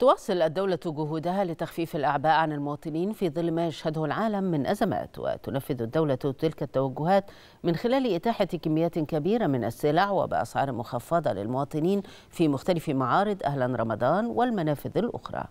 تواصل الدولة جهودها لتخفيف الأعباء عن المواطنين في ظل ما يشهده العالم من أزمات وتنفذ الدولة تلك التوجهات من خلال إتاحة كميات كبيرة من السلع وبأسعار مخفضة للمواطنين في مختلف معارض أهلا رمضان والمنافذ الأخرى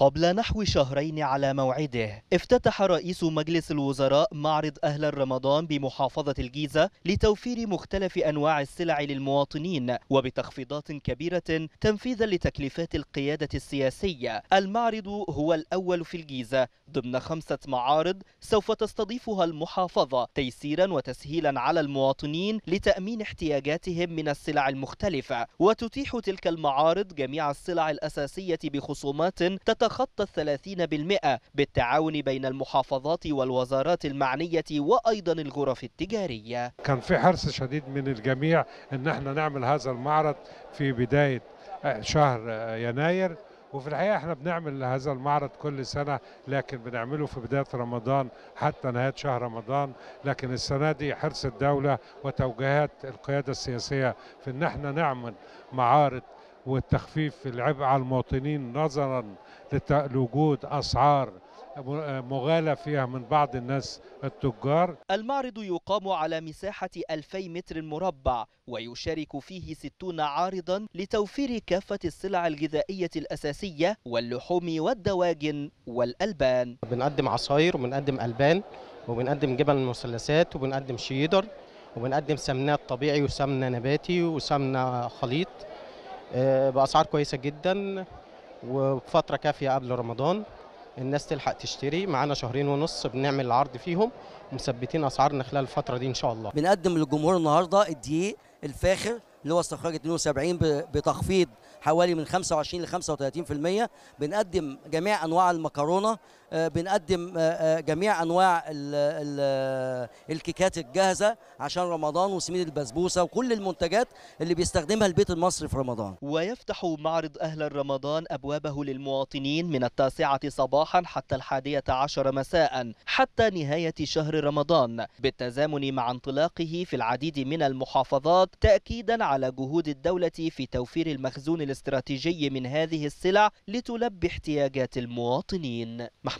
قبل نحو شهرين على موعده افتتح رئيس مجلس الوزراء معرض أهل الرمضان بمحافظة الجيزة لتوفير مختلف أنواع السلع للمواطنين وبتخفيضات كبيرة تنفيذا لتكليفات القيادة السياسية المعرض هو الأول في الجيزة ضمن خمسة معارض سوف تستضيفها المحافظة تيسيرا وتسهيلا على المواطنين لتأمين احتياجاتهم من السلع المختلفة وتتيح تلك المعارض جميع السلع الأساسية بخصومات تتخ خط الثلاثين بالمئة بالتعاون بين المحافظات والوزارات المعنية وأيضا الغرف التجارية كان في حرص شديد من الجميع أن احنا نعمل هذا المعرض في بداية آه، شهر آه، يناير وفي الحقيقة احنا بنعمل هذا المعرض كل سنة لكن بنعمله في بداية رمضان حتى نهاية شهر رمضان لكن السنة دي حرص الدولة وتوجيهات القيادة السياسية في ان احنا نعمل معارض والتخفيف العبء على المواطنين نظرا لوجود اسعار مغالى فيها من بعض الناس التجار المعرض يقام على مساحة 2000 متر مربع ويشارك فيه 60 عارضا لتوفير كافة السلع الغذائية الأساسية واللحوم والدواجن والألبان بنقدم عصاير وبنقدم ألبان وبنقدم جبن مثلثات وبنقدم شيدر وبنقدم سمنات طبيعي وسمنة نباتي وسمنة خليط آه، باسعار كويسه جدا وبفتره كافيه قبل رمضان الناس تلحق تشتري معانا شهرين ونص بنعمل العرض فيهم مثبتين اسعارنا خلال الفتره دي ان شاء الله بنقدم للجمهور النهارده الدقيق الفاخر اللي هو استخراج 72 بتخفيض حوالي من 25 ل 35% بنقدم جميع انواع المكرونه آه، بنقدم آه، آه، جميع انواع الكيكات الجاهزه عشان رمضان وسميد البسبوسه وكل المنتجات اللي بيستخدمها البيت المصري في رمضان ويفتح معرض اهل رمضان ابوابه للمواطنين من التاسعه صباحا حتى الحاديه عشر مساء حتى نهايه شهر رمضان بالتزامن مع انطلاقه في العديد من المحافظات تاكيدا على جهود الدوله في توفير المخزون الاستراتيجي من هذه السلع لتلبي احتياجات المواطنين محمد